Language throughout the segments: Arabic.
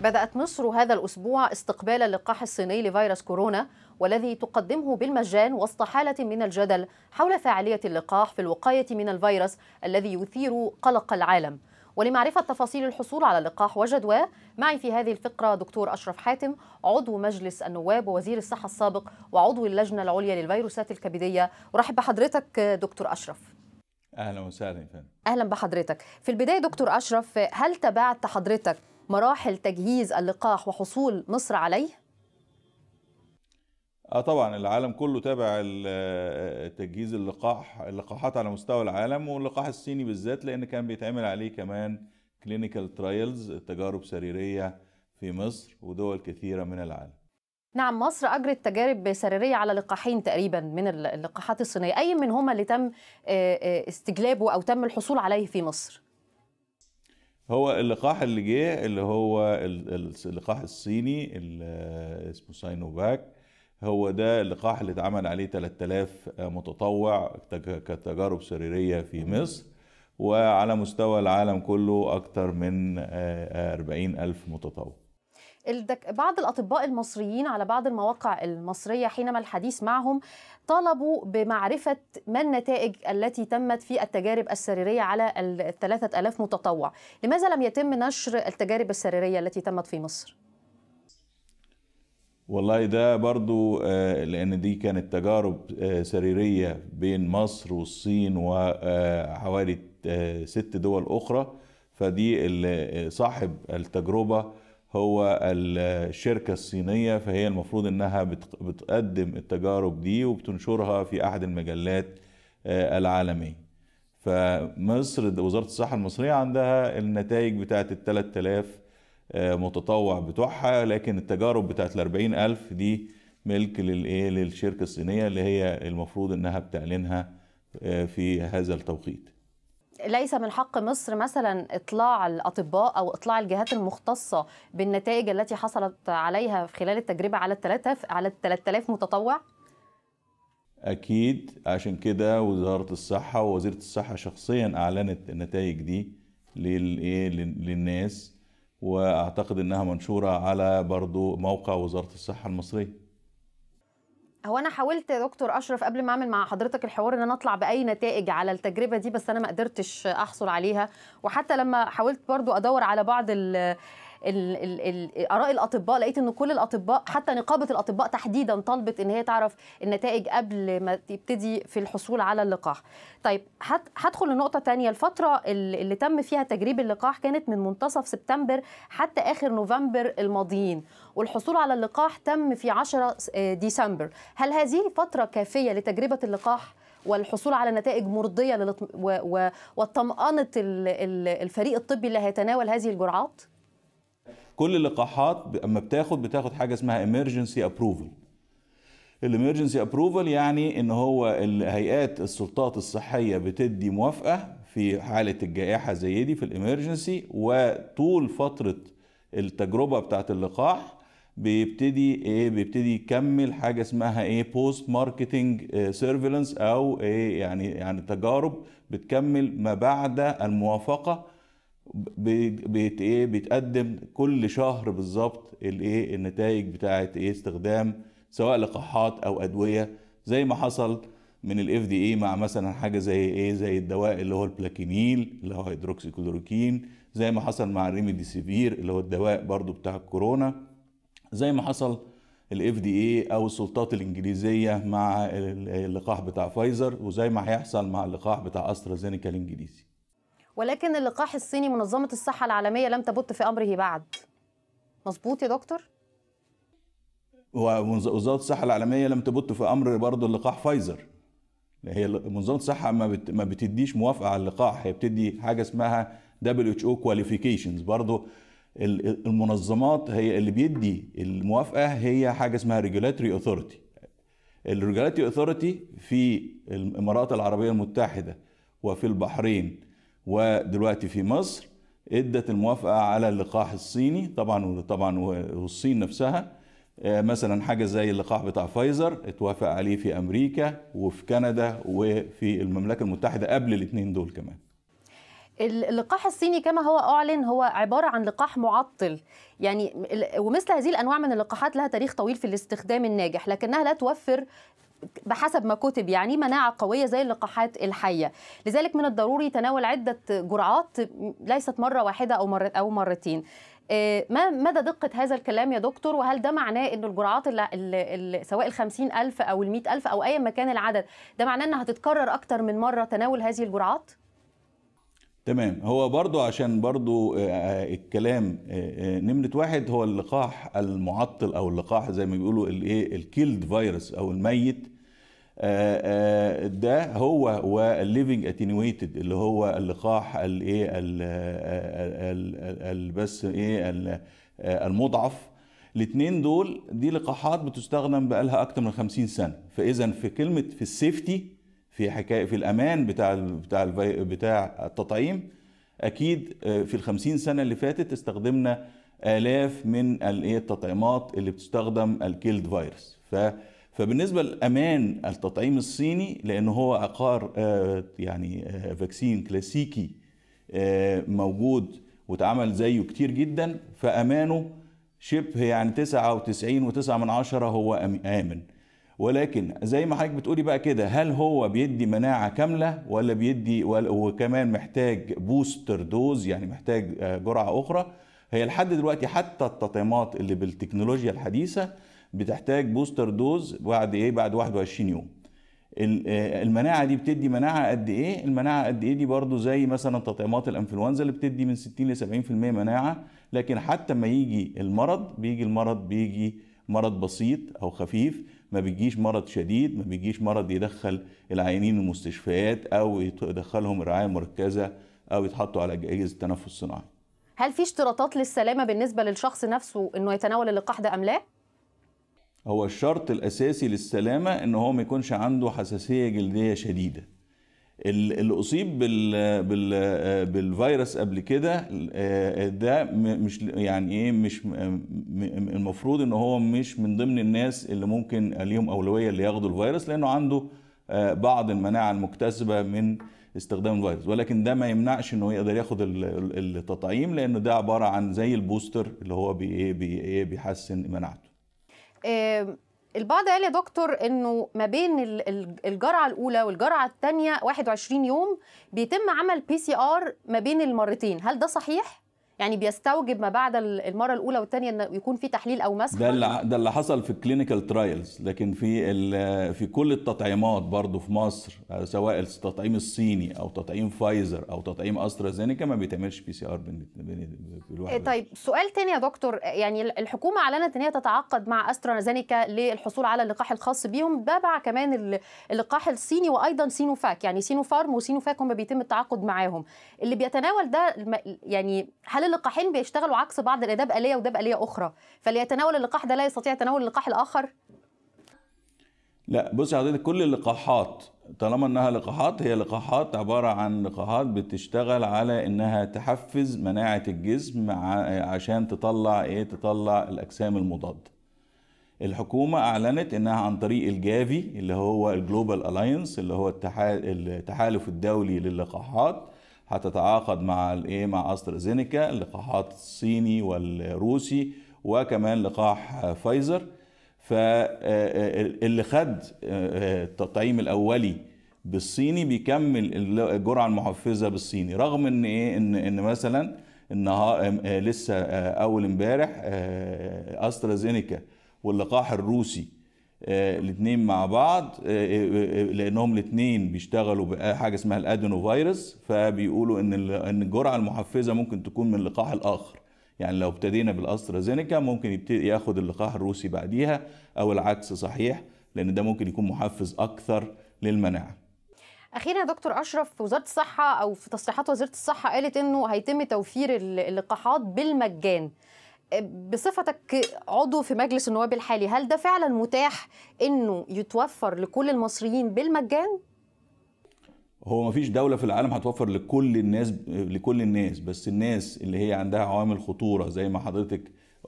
بدأت مصر هذا الأسبوع استقبال اللقاح الصيني لفيروس كورونا والذي تقدمه بالمجان وسط حالة من الجدل حول فاعلية اللقاح في الوقاية من الفيروس الذي يثير قلق العالم ولمعرفة تفاصيل الحصول على اللقاح وجدواه معي في هذه الفقرة دكتور أشرف حاتم عضو مجلس النواب ووزير الصحة السابق وعضو اللجنة العليا للفيروسات الكبدية أرحب بحضرتك دكتور أشرف أهلا وسهلا أهلا بحضرتك في البداية دكتور أشرف هل تابعت حضرتك مراحل تجهيز اللقاح وحصول مصر عليه؟ اه طبعا العالم كله تابع آه، تجهيز اللقاح اللقاحات على مستوى العالم واللقاح الصيني بالذات لان كان بيتعمل عليه كمان كلينيكال ترايلز تجارب سريريه في مصر ودول كثيره من العالم نعم مصر أجرت تجارب سريرية على لقاحين تقريبا من اللقاحات الصينية أي منهما اللي تم آه، آه، استجلابه أو تم الحصول عليه في مصر؟ هو اللقاح اللي جه اللي هو اللقاح الصيني اللي اسمه ساينوفاك هو ده اللقاح اللي اتعمل عليه 3000 متطوع كتجارب سريريه في مصر وعلى مستوى العالم كله اكثر من 40 آه، آه، ألف متطوع الدك... بعض الأطباء المصريين على بعض المواقع المصرية حينما الحديث معهم طالبوا بمعرفة ما النتائج التي تمت في التجارب السريرية على الثلاثة ألاف متطوع لماذا لم يتم نشر التجارب السريرية التي تمت في مصر؟ والله ده برضو آه، لأن دي كانت تجارب آه، سريرية بين مصر والصين وحوالي آه، ست دول أخرى فدي صاحب التجربة هو الشركة الصينية فهي المفروض انها بتقدم التجارب دي وبتنشرها في احد المجلات آه، العالمية فمصر وزارة الصحة المصرية عندها النتائج بتاعت ال 3000 آه، متطوع بتوعها لكن التجارب بتاعت ال 40000 دي ملك للإيه للشركة الصينية اللي هي المفروض انها بتعلنها آه، في هذا التوقيت ليس من حق مصر مثلا اطلاع الاطباء او اطلاع الجهات المختصه بالنتائج التي حصلت عليها خلال التجربه على الثلاثه على ال 3000 متطوع؟ اكيد عشان كده وزاره الصحه ووزيره الصحه شخصيا اعلنت النتائج دي للايه للناس واعتقد انها منشوره على برضو موقع وزاره الصحه المصريه هو انا حاولت يا دكتور اشرف قبل ما اعمل مع حضرتك الحوار ان انا اطلع باي نتائج على التجربه دي بس انا ما قدرتش احصل عليها وحتى لما حاولت برضو ادور على بعض اراء الاطباء لقيت ان كل الاطباء حتى نقابه الاطباء تحديدا طلبت ان هي تعرف النتائج قبل ما تبتدي في الحصول على اللقاح طيب هدخل لنقطه تانية الفتره اللي تم فيها تجريب اللقاح كانت من منتصف سبتمبر حتى اخر نوفمبر الماضيين والحصول على اللقاح تم في 10 آه، ديسمبر هل هذه الفتره كافيه لتجربه اللقاح والحصول على نتائج مرضيه و... وطمأنة الفريق الطبي اللي هيتناول هذه الجرعات؟ كل اللقاحات اما بتاخد بتاخد حاجه اسمها emergency approval الامرجنسي ابروفال يعني ان هو الهيئات السلطات الصحيه بتدي موافقه في حاله الجائحه زي دي في الامرجنسي وطول فتره التجربه بتاعه اللقاح بيبتدي ايه بيبتدي يكمل حاجه اسمها ايه بوست ماركتنج سيرفيلانس او ايه يعني يعني تجارب بتكمل ما بعد الموافقه بيت ايه بيتقدم كل شهر بالظبط الايه النتائج بتاعه ايه استخدام سواء لقاحات او ادويه زي ما حصل من الاف دي اي مع مثلا حاجه زي ايه زي الدواء اللي هو البلاكينيل اللي هو هيدروكسيكلوروكين زي ما حصل مع الريميدي سيفير اللي هو الدواء برضو بتاع الكورونا زي ما حصل الاف دي اي او السلطات الانجليزيه مع اللقاح بتاع فايزر وزي ما هيحصل مع اللقاح بتاع استرازينيكا الانجليزي ولكن اللقاح الصيني منظمة الصحة العالمية لم تبت في أمره بعد مظبوط يا دكتور؟ وزارة الصحة العالمية لم تبت في أمر برضه اللقاح فايزر هي منظمة الصحة ما, بت... ما بتديش موافقة على اللقاح هي بتدي حاجة اسمها WHO qualifications برضه المنظمات هي اللي بيدي الموافقة هي حاجة اسمها regulatory authority الريجولاتي اوثوريتي في الإمارات العربية المتحدة وفي البحرين ودلوقتي في مصر ادت الموافقه على اللقاح الصيني طبعا طبعا والصين نفسها آه، مثلا حاجه زي اللقاح بتاع فايزر اتوافق عليه في امريكا وفي كندا وفي المملكه المتحده قبل الاثنين دول كمان اللقاح الصيني كما هو اعلن هو عباره عن لقاح معطل يعني ومثل هذه الانواع من اللقاحات لها تاريخ طويل في الاستخدام الناجح لكنها لا توفر بحسب ما كتب يعني مناعة قوية زي اللقاحات الحية لذلك من الضروري تناول عدة جرعات ليست مرة واحدة أو, مرة أو مرتين آه، ما مدى دقة هذا الكلام يا دكتور وهل ده معناه أن الجرعات اللي اللي سواء الخمسين ألف أو المئة ألف أو أي مكان العدد ده معناه أنها هتتكرر أكتر من مرة تناول هذه الجرعات؟ تمام هو برضو عشان برضو آه، آه، الكلام آه، نمرة واحد هو اللقاح المعطل أو اللقاح زي ما بيقولوا الايه الكيلد فيروس أو الميت ده هو والليفنج اتينويتد اللي هو اللقاح الايه بس ايه المضعف الاثنين دول دي لقاحات بتستخدم بقالها اكتر من 50 سنه فاذا في كلمه في السيفتي في حكايه في الامان بتاع بتاع بتاع التطعيم اكيد آه، في ال 50 سنه اللي فاتت استخدمنا الاف من إيه، التطعيمات اللي بتستخدم الكيلد فايروس ف فبالنسبه لامان التطعيم الصيني لان هو عقار آه، يعني آه، فاكسين كلاسيكي موجود واتعمل زيه كتير جدا فامانه شبه يعني 99.9 هو امن ولكن زي ما حضرتك بتقولي بقى كده هل هو بيدي مناعه كامله ولا بيدي وكمان محتاج بوستر دوز يعني محتاج آه، جرعه اخرى هي لحد دلوقتي حتى التطعيمات اللي بالتكنولوجيا الحديثه بتحتاج بوستر دوز بعد ايه بعد 21 يوم آه، المناعه دي بتدي مناعه قد ايه المناعه قد ايه دي برضو زي مثلا تطعيمات الانفلونزا اللي بتدي من 60 ل 70% مناعه لكن حتى ما يجي المرض بيجي المرض بيجي مرض بسيط او خفيف ما بيجيش مرض شديد ما بيجيش مرض يدخل العينين المستشفيات او يدخلهم الرعايه المركزه او يتحطوا على اجهزه تنفس صناعي هل في اشتراطات للسلامه بالنسبه للشخص نفسه انه يتناول اللقاح ده ام لا هو الشرط الاساسي للسلامه ان هو ما يكونش عنده حساسيه جلديه شديده اللي اصيب بال بال بالفيروس قبل كده آه، ده مش يعني ايه مش المفروض ان هو مش من ضمن الناس اللي ممكن ليهم اولويه اللي ياخدوا الفيروس لانه عنده آه، بعض المناعه المكتسبه من استخدام الفيروس ولكن ده ما يمنعش انه يقدر ياخد التطعيم لانه ده عباره عن زي البوستر اللي هو بي بي إيه، بيحسن مناعته البعض قال يا دكتور انه ما بين الجرعه الاولى والجرعه الثانيه 21 يوم بيتم عمل بي سي ار ما بين المرتين هل ده صحيح يعني بيستوجب ما بعد المره الاولى والثانيه ان يكون في تحليل او مسح ده اللي ده اللي حصل في الكلينيكال ترايلز لكن في في كل التطعيمات برضو في مصر آه، سواء التطعيم الصيني او تطعيم فايزر او تطعيم استرازينيكا ما بيتعملش بي سي ار بالواحد طيب سؤال تاني يا دكتور يعني الحكومه اعلنت ان هي تتعاقد مع استرازينيكا للحصول على اللقاح الخاص بيهم تابع كمان اللقاح الصيني وايضا سينوفاك يعني سينوفارم وسينوفاك هم بيتم التعاقد معاهم اللي بيتناول ده يعني هل اللقاحين بيشتغلوا عكس بعض ده بآلية وده بآلية أخرى فاللي يتناول اللقاح ده لا يستطيع تناول اللقاح الآخر لا بصي حضرتك كل اللقاحات طالما انها لقاحات هي لقاحات عباره عن لقاحات بتشتغل على انها تحفز مناعه الجسم عشان تطلع ايه تطلع الاجسام المضاده الحكومه اعلنت انها عن طريق الجافي اللي هو الجلوبال الاينس اللي هو التحالف الدولي للقاحات هتتعاقد مع الايه مع استرازينيكا اللقاحات الصيني والروسي وكمان لقاح فايزر فاللي آه، آه، خد آه، التطعيم الاولي بالصيني بيكمل الجرعه المحفزه بالصيني رغم ان ايه ان ان مثلا النهار لسه اول امبارح استرازينيكا واللقاح الروسي آه، الاثنين مع بعض آه، آه، لانهم الاثنين بيشتغلوا بحاجه اسمها الادينو فيروس فبيقولوا ان ان الجرعه المحفزه ممكن تكون من لقاح الاخر يعني لو ابتدينا بالاسترازينيكا ممكن يبتدي ياخد اللقاح الروسي بعديها او العكس صحيح لان ده ممكن يكون محفز اكثر للمناعه اخيرا يا دكتور اشرف في وزاره الصحه او في تصريحات وزاره الصحه قالت انه هيتم توفير اللقاحات بالمجان بصفتك عضو في مجلس النواب الحالي هل ده فعلا متاح انه يتوفر لكل المصريين بالمجان هو ما فيش دولة في العالم هتوفر لكل الناس لكل الناس بس الناس اللي هي عندها عوامل خطورة زي ما حضرتك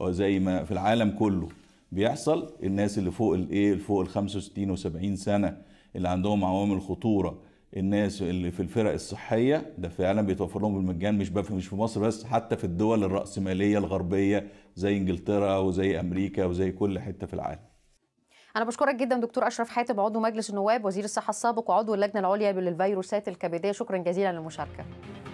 زي ما في العالم كله بيحصل الناس اللي فوق الايه فوق ال 65 و70 سنة اللي عندهم عوامل خطورة الناس اللي في الفرق الصحيه ده فعلا بيتوفر لهم بالمجان مش مش في مصر بس حتى في الدول الراسماليه الغربيه زي انجلترا وزي امريكا وزي كل حته في العالم. انا بشكرك جدا دكتور اشرف حاتم عضو مجلس النواب وزير الصحه السابق وعضو اللجنه العليا للفيروسات الكبديه شكرا جزيلا للمشاركه.